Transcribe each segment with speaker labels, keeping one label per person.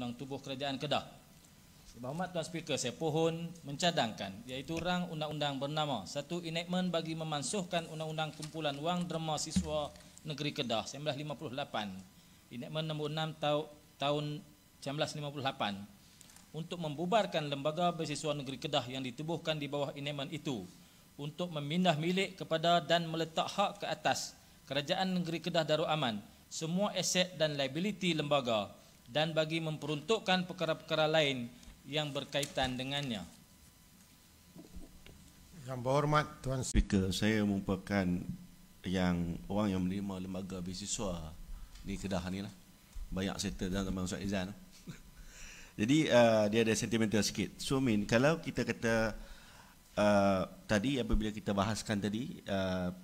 Speaker 1: Undang Tubuh Kerajaan Kedah. Berhormat Tuan Speaker, saya pohon mencadangkan iaitu rang undang-undang bernama satu enactment bagi memansuhkan undang-undang kumpulan wang derma siswa negeri Kedah 1958 enactment nombor 6 tau, tahun 1958 untuk membubarkan lembaga bersiswa negeri Kedah yang ditubuhkan di bawah enactment itu untuk memindah milik kepada dan meletak hak ke atas Kerajaan Negeri Kedah Darul Aman semua aset dan liability lembaga dan bagi memperuntukkan perkara-perkara lain yang berkaitan dengannya.
Speaker 2: Yang berhormat Tuan Speaker, saya merupakan yang orang yang menerima lembaga beasiswa di Kedah ni lah. Banyak settle dalam zaman Ustaz Izan. Jadi uh, dia ada sentimental sikit. So mean kalau kita kata uh, tadi apabila kita bahaskan tadi uh,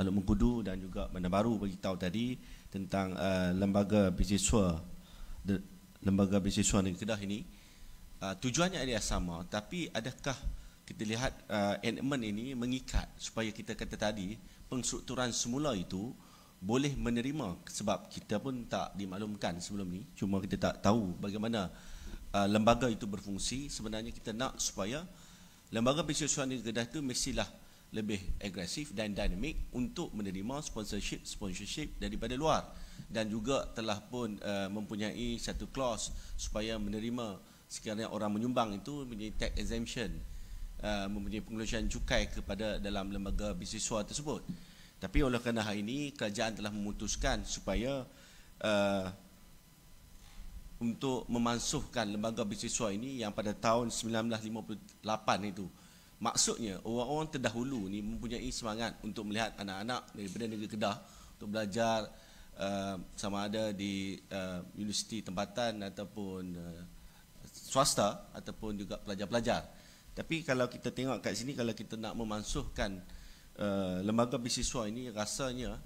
Speaker 2: Alok Mengkudu dan juga Bandar Baru bagi tahu tadi tentang uh, lembaga beasiswa lembaga beasiswa negeri Kedah ini uh, tujuannya adalah sama tapi adakah kita lihat uh, enactment ini mengikat supaya kita kata tadi pengstrukturan semula itu boleh menerima sebab kita pun tak dimaklumkan sebelum ni cuma kita tak tahu bagaimana uh, lembaga itu berfungsi sebenarnya kita nak supaya lembaga beasiswa negeri Kedah itu mestilah uh, lebih agresif dan dinamik untuk menerima sponsorship sponsorship daripada luar dan juga telah pun uh, mempunyai satu clause supaya menerima sekiranya orang menyumbang itu mempunyai tax exemption uh, mempunyai pengeluaran cukai kepada dalam lembaga bisnes suara tersebut tapi oleh kerana hari ini kerajaan telah memutuskan supaya uh, untuk memansuhkan lembaga bisnes suara ini yang pada tahun 1958 itu Maksudnya orang-orang terdahulu ni mempunyai semangat untuk melihat anak-anak daripada negeri Kedah untuk belajar uh, sama ada di uh, universiti tempatan ataupun uh, swasta ataupun juga pelajar-pelajar. Tapi kalau kita tengok kat sini kalau kita nak memansuhkan uh, lembaga bisiswa ini rasanya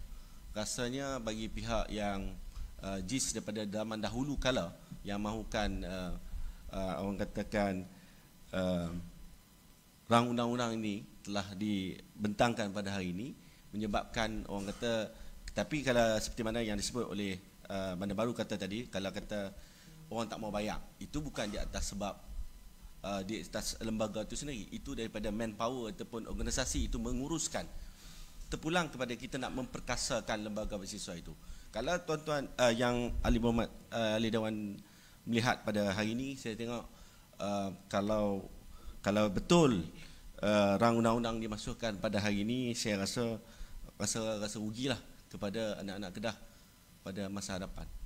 Speaker 2: rasanya bagi pihak yang uh, jis daripada zaman dahulu kala yang mahukan uh, uh, orang katakan uh, rang undang-undang ini telah dibentangkan pada hari ini menyebabkan orang kata tapi kalau seperti mana yang disebut oleh uh, Bandar Baru kata tadi kalau kata orang tak mau bayar itu bukan di atas sebab uh, di atas lembaga itu sendiri itu daripada manpower ataupun organisasi itu menguruskan terpulang kepada kita nak memperkasakan lembaga bersiswa itu kalau tuan-tuan uh, yang Ali Muhammad uh, Ali Dewan melihat pada hari ini saya tengok uh, kalau kalau betul uh, rang undang-undang dimasukkan pada hari ini saya rasa rasa rasa rugilah
Speaker 1: kepada anak-anak Kedah pada masa hadapan.